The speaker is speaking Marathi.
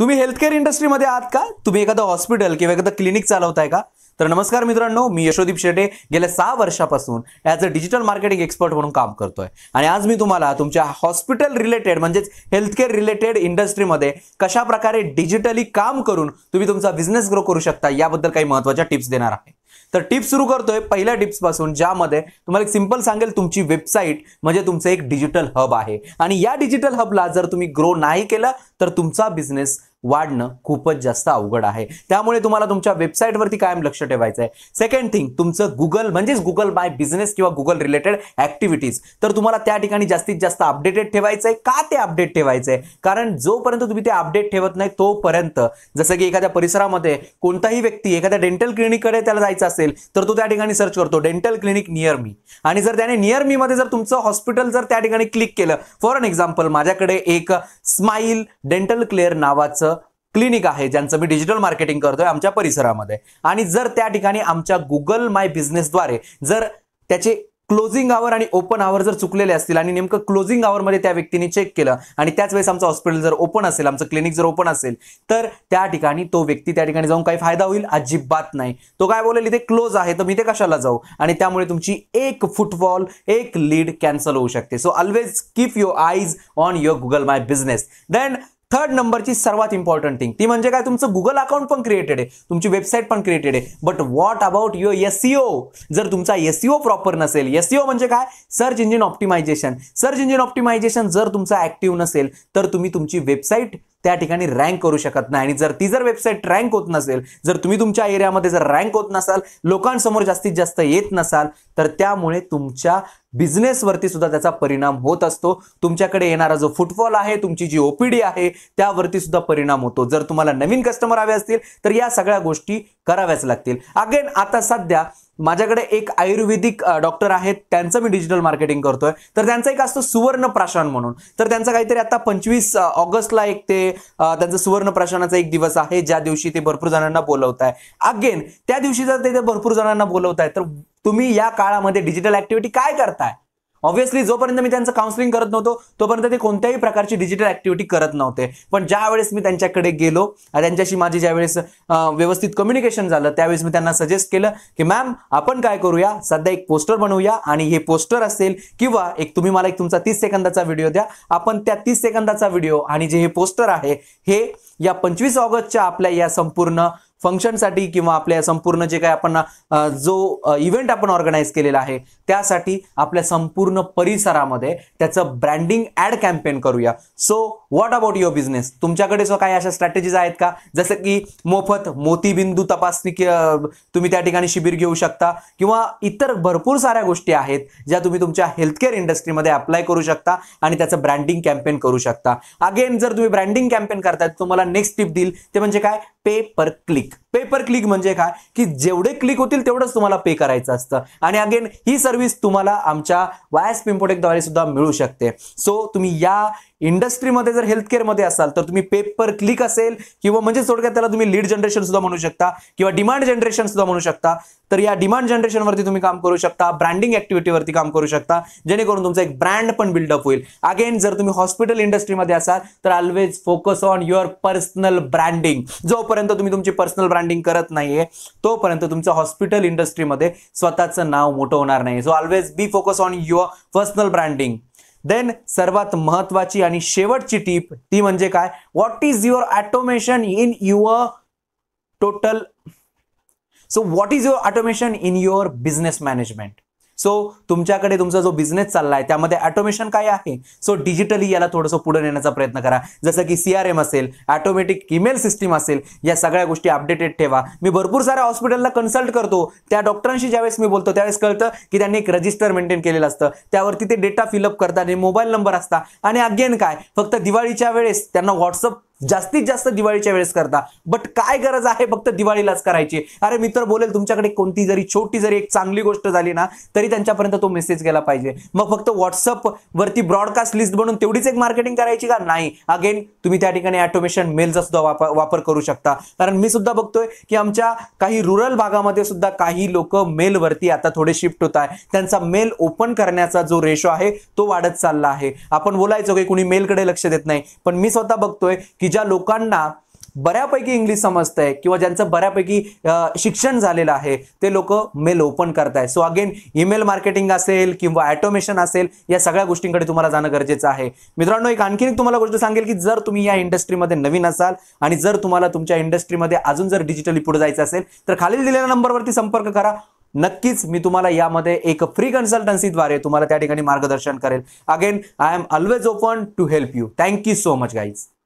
तुम्ही हेल्थकेअर इंडस्ट्रीमध्ये आहात का तुम्ही एखादं हॉस्पिटल किंवा एखादं क्लिनिक चालवताय का तर नमस्कार मित्रांनो मी यशोदीप शेटे गेल्या सहा वर्षापासून as a digital marketing expert म्हणून काम करतोय आणि आज मी तुम्हाला तुमच्या हॉस्पिटल रिलेटेड म्हणजेच हेल्थकेअर रिलेटेड इंडस्ट्रीमध्ये कशा प्रकारे डिजिटली काम करून तुम्ही तुमचा बिझनेस ग्रो करू शकता याबद्दल काही महत्वाच्या टिप्स देणार आहे तर टिप्स सुरू करतोय पहिल्या टिप्सपासून ज्यामध्ये तुम्हाला एक सिंपल सांगेल तुमची वेबसाईट म्हणजे तुमचं एक डिजिटल हब आहे आणि या डिजिटल हबला जर तुम्ही ग्रो नाही केलं तर तुमचा बिझनेस वाढणं खूपच जास्त अवघड आहे त्यामुळे तुम्हाला तुमच्या वेबसाईटवरती कायम लक्ष ठेवायचं आहे सेकंड थिंग तुमचं गुगल म्हणजेच गुगल माय बिझनेस किंवा गुगल रिलेटेड ऍक्टिव्हिटीज तर तुम्हाला त्या ठिकाणी जास्तीत जास्त अपडेटेड ठेवायचं आहे का ते अपडेट ठेवायचं आहे कारण जोपर्यंत तुम्ही ते अपडेट ठेवत नाही तोपर्यंत जसं की एखाद्या परिसरामध्ये कोणताही व्यक्ती एखाद्या डेंटल क्लिनिककडे त्याला जायचं असेल तर तो त्या ठिकाणी सर्च करतो डेंटल क्लिनिक नियर मी आणि जर त्याने नियर मी मध्ये जर तुमचं हॉस्पिटल जर त्या ठिकाणी क्लिक केलं फॉर एक्झाम्पल माझ्याकडे एक स्माईल डेंटल क्लेअर नावाचं क्लिनिक आहे ज्यांचं मी डिजिटल मार्केटिंग करतोय आमच्या परिसरामध्ये आणि जर त्या ठिकाणी आमच्या गुगल माय बिझनेसद्वारे जर त्याचे क्लोजिंग आवर आणि ओपन आवर जर चुकलेले असतील आणि नेमकं क्लोजिंग आवरमध्ये त्या व्यक्तीने चेक केलं आणि त्याच वेळेस आमचं हॉस्पिटल जर ओपन असेल आमचं क्लिनिक जर ओपन असेल तर त्या ठिकाणी तो व्यक्ती त्या ठिकाणी जाऊन काही फायदा होईल अजिबात नाही तो काय बोलेल इथे क्लोज आहे तर मी ते कशाला जाऊ आणि त्यामुळे तुमची एक फुटबॉल एक लीड कॅन्सल होऊ शकते so always keep your eyes on your Google my business then third नंबरची सर्वात इम्पॉर्टंट थिंग ती म्हणजे काय तुमचं गुगल अकाउंट पण क्रिएटेड आहे तुमची वेबसाईट पण क्रिएटेड आहे but what about your SEO जर तुमचा एसईओ प्रॉपर e नसेल एसईओ e म्हणजे काय search engine optimisation search engine optimisation जर तुमचा ऍक्टिव्ह नसेल तर तुम्ही तुमची वेबसाईट त्या ठिकाणी रँक करू शकत नाही आणि जर ती जर वेबसाईट रँक होत नसेल जर तुम्ही तुमच्या एरियामध्ये जर रँक होत नसाल लोकांसमोर जास्तीत जास्त येत नसाल तर त्यामुळे तुमच्या बिझनेसवरती सुद्धा त्याचा परिणाम होत असतो तुमच्याकडे येणारा जो फुटफॉल आहे तुमची जी ओपीडी आहे त्यावरती सुद्धा परिणाम होतो जर तुम्हाला नवीन कस्टमर हवे असतील तर या सगळ्या गोष्टी कराव्याच लागतील अगेन आता सध्या माझ्याकडे एक आयुर्वेदिक डॉक्टर आहेत त्यांचं मी डिजिटल मार्केटिंग करतोय तर त्यांचा एक असतो सुवर्ण प्राशन म्हणून तर त्यांचं काहीतरी आता पंचवीस ऑगस्टला एक ते त्यांचं सुवर्ण प्राशनाचा एक दिवस आहे ज्या दिवशी ते भरपूर जणांना बोलवत आहे अगेन त्या दिवशी जर ते भरपूर जणांना बोलवत आहे तर तुम्ही या काळामध्ये डिजिटल ऍक्टिव्हिटी काय करताय ऑब्व्हियसली जोपर्यंत मी त्यांचं काउन्सिलिंग करत नव्हतो तोपर्यंत ते कोणत्याही प्रकारची डिजिटल ऍक्टिव्हिटी करत नव्हते पण ज्यावेळेस मी त्यांच्याकडे गेलो त्यांच्याशी माझी ज्या वेळेस व्यवस्थित कम्युनिकेशन झालं त्यावेळेस मी त्यांना सजेस्ट केलं की मॅम आपण काय करूया सध्या एक पोस्टर बनवूया आणि हे पोस्टर असेल किंवा एक तुम्ही मला एक तुमचा तीस सेकंदाचा व्हिडिओ द्या आपण त्या तीस सेकंदाचा व्हिडिओ आणि जे हे पोस्टर आहे हे या पंचवीस ऑगस्टच्या आपल्या या संपूर्ण फंक्शनसाठी किंवा आपल्या संपूर्ण जे काही आपण जो इव्हेंट आपण ऑर्गनाईज केलेला आहे त्यासाठी आपल्या संपूर्ण परिसरामध्ये त्याचं ब्रँडिंग ॲड कॅम्पेन करूया so what about your business तुमच्याकडे सो काही अशा स्ट्रॅटेजीज आहेत का जसं की मोफत मोतीबिंदू तपासणी तुम्ही त्या ठिकाणी शिबिर घेऊ शकता किंवा इतर भरपूर साऱ्या गोष्टी आहेत ज्या तुम्ही तुमच्या हेल्थकेअर इंडस्ट्रीमध्ये अप्लाय करू शकता आणि त्याचं ब्रँडिंग कॅम्पेन करू शकता अगेन जर तुम्ही ब्रँडिंग कॅम्पेन करतायत तुम्हाला नेक्स्ट टिप देईल ते म्हणजे काय pay per click click click म्हणजे काय की जेवढे क्लिक होतील तेवढंच तुम्हाला पे करायचं असतं आणि अगेन ही सर्व्हिस तुम्हाला आमच्या वायस पिंपोटेकद्वारे सुद्धा मिळू शकते सो तुम्ही या इंडस्ट्रीमध्ये जर हेल्थ केअरमध्ये असाल तर तुम्ही पेपर क्लिक असेल किंवा म्हणजे थोडक्यात त्याला तुम्ही लीड जनरेशन सुद्धा म्हणू शकता किंवा डिमांड जनरेशन सुद्धा म्हणू शकता तर या डिमांड जनरेशनवरती तुम्ही काम करू शकता ब्रँडिंग ऍक्टिव्हिटीवरती काम करू शकता जेणेकरून तुमचा एक ब्रँड पण बिल्डअप होईल अगेन जर तुम्ही हॉस्पिटल इंडस्ट्रीमध्ये असाल तर always focus on your personal branding जोपर्यंत तुम्ही तुमची पर्सनल पर्सनल ब्रँडिंग करत नाहीये तोपर्यंत तुमच्या हॉस्पिटल इंडस्ट्रीमध्ये स्वतःचं नाव मोठं होणार नाही so always be focus on your personal branding then सर्वात महत्वाची आणि शेवटची टीप ती म्हणजे काय what is your automation in your total so what is your automation in your business management so तुमच्याकडे तुमचा जो बिझनेस चालला आहे त्यामध्ये ऑटोमेशन काय आहे सो डिजिटली याला थोडंसं पुढे नेण्याचा प्रयत्न करा जसं की सी आर एम असेल ऑटोमॅटिक ईमेल सिस्टीम असेल या सगळ्या गोष्टी अपडेटेड ठेवा मी भरपूर साऱ्या हॉस्पिटलला कन्सल्ट करतो त्या डॉक्टरांशी ज्यावेळेस मी बोलतो त्यावेळेस कळतं की त्यांनी एक रजिस्टर मेंटेन केलेलं असतं त्यावरती ते डेटा फिलअप करतात आणि मोबाईल नंबर असता आणि अगेन काय फक्त दिवाळीच्या वेळेस त्यांना व्हॉट्सअप जास्तीत जास्त दिवाळीच्या वेळेस करता बट काय गरज आहे फक्त दिवाळीलाच करायची अरे मी तर बोलेल तुमच्याकडे कोणती जरी छोटी जरी एक चांगली गोष्ट झाली ना तरी त्यांच्यापर्यंत तो मेसेज गेला पाहिजे मग फक्त व्हॉट्सअप वरती ब्रॉडकास्ट लिस्ट बनवून तेवढीच एक मार्केटिंग करायची का नाही अगेन तुम्ही त्या ठिकाणी ऑटोमेशन मेलचा सुद्धा वापर वापर करू शकता कारण मी सुद्धा बघतोय की आमच्या काही रुरल भागामध्ये सुद्धा काही लोक मेलवरती आता थोडे शिफ्ट होत आहे त्यांचा मेल ओपन करण्याचा जो रेशो आहे तो वाढत चालला आहे आपण बोलायचो की कुणी मेलकडे लक्ष देत नाही पण मी स्वतः बघतोय की ज्या लोकांना बऱ्यापैकी इंग्लिश समजतंय किंवा ज्यांचं बऱ्यापैकी शिक्षण झालेलं आहे ते लोक मेल ओपन करताय सो अगेन ईमेल मार्केटिंग असेल किंवा ऑटोमेशन असेल या सगळ्या गोष्टींकडे तुम्हाला जाणं गरजेचं आहे मित्रांनो एक आणखीन एक तुम्हाला गोष्ट सांगेल की जर तुम्ही या इंडस्ट्रीमध्ये नवीन असाल आणि जर तुम्हाला तुमच्या इंडस्ट्रीमध्ये अजून जर डिजिटली पुढे जायचं असेल तर खालील दिलेल्या नंबरवरती संपर्क करा नक्कीच मी तुम्हाला यामध्ये एक फ्री कन्सल्टन्सीद्वारे तुम्हाला त्या ठिकाणी मार्गदर्शन करेल again I am always open to help you thank you so much guys